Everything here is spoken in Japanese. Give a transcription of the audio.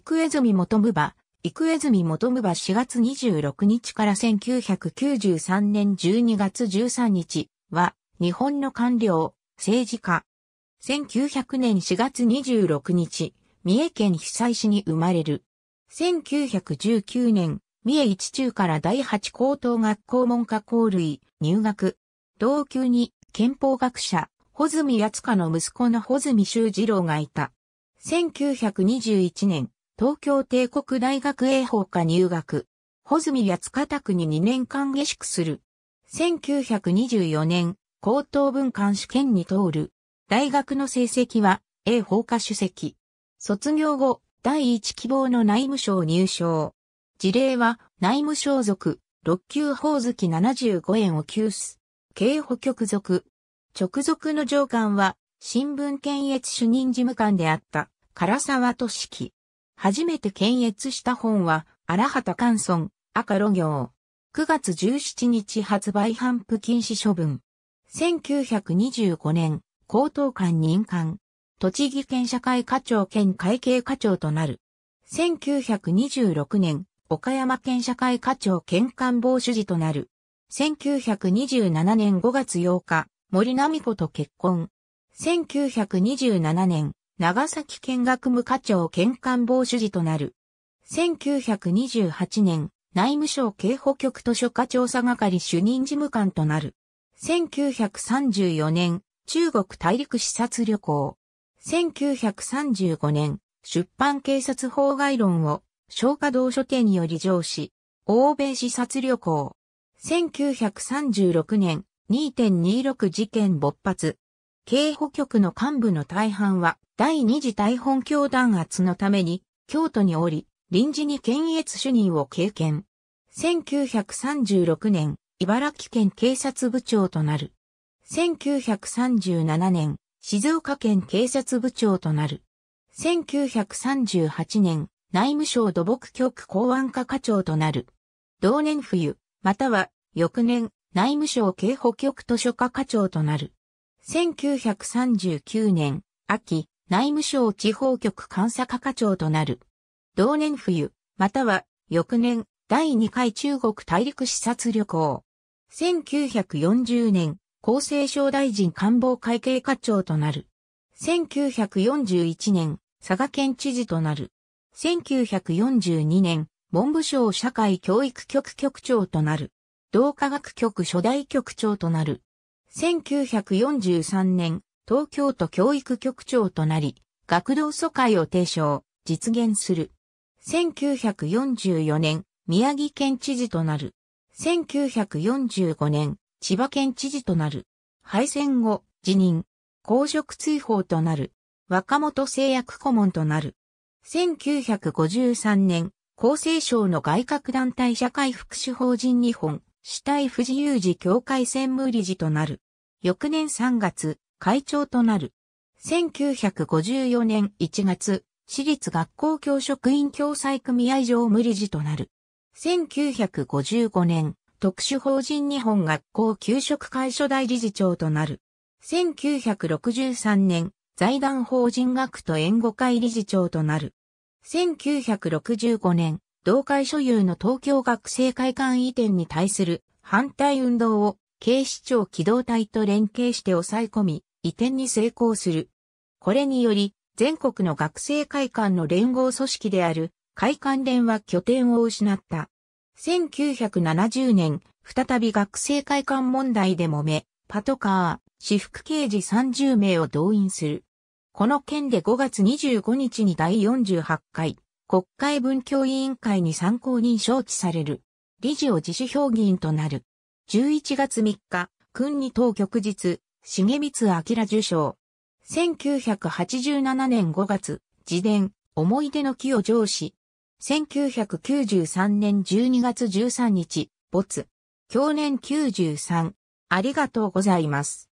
生泉元武場、生泉元武場4月26日から1993年12月13日は、日本の官僚、政治家。1900年4月26日、三重県被災市に生まれる。1919年、三重一中から第八高等学校文科校類、入学。同級に、憲法学者、穂積厚香の息子の穂積修二郎がいた。1921年、東京帝国大学英法科入学。穂積八方区に2年間下宿する。1924年、高等文官試験に通る。大学の成績は、英法科主席。卒業後、第一希望の内務省入省。事例は、内務省属、6級法月75円を給す。警保局属。直属の上官は、新聞検閲主任事務官であった、唐沢俊樹。初めて検閲した本は、荒畑関村、赤路行。9月17日発売反布禁止処分。1925年、高等官任官。栃木県社会課長兼会計課長となる。1926年、岡山県社会課長兼官房主事となる。1927年5月8日、森並子と結婚。1927年、長崎県学務課長県官房主事となる。1928年、内務省警保局図書課調査係主任事務官となる。1934年、中国大陸視察旅行。1935年、出版警察法外論を、消化道書店により上司、欧米視察旅行。1936年、2.26事件勃発。警保局の幹部の大半は、第二次大本教弾圧のために、京都におり、臨時に検閲主任を経験。1936年、茨城県警察部長となる。1937年、静岡県警察部長となる。1938年、内務省土木局公安課課長となる。同年冬、または翌年、内務省警保局図書課課長となる。1939年、秋、内務省地方局監査課課長となる。同年冬、または翌年、第2回中国大陸視察旅行。1940年、厚生省大臣官房会計課長となる。1941年、佐賀県知事となる。1942年、文部省社会教育局局長となる。同科学局初代局長となる。1943年、東京都教育局長となり、学童疎開を提唱、実現する。1944年、宮城県知事となる。1945年、千葉県知事となる。敗戦後、辞任。公職追放となる。若元製薬顧問となる。1953年、厚生省の外郭団体社会福祉法人日本死体不自由時協会専務理事となる。翌年3月、会長となる。1954年1月、私立学校教職員共済組合上無理事となる。1955年、特殊法人日本学校給食会所代理事長となる。1963年、財団法人学徒援護会理事長となる。1965年、同会所有の東京学生会館移転に対する反対運動を警視庁機動隊と連携して抑え込み、移転に成功する。これにより、全国の学生会館の連合組織である会館連は拠点を失った。1970年、再び学生会館問題で揉め、パトカー、私服刑事30名を動員する。この件で5月25日に第48回国会文教委員会に参考人招致される。理事を自主評議員となる。11月3日、君に当局日、重光明受賞。1987年5月、自伝、思い出の木を上司。1993年12月13日、没。去年93。ありがとうございます。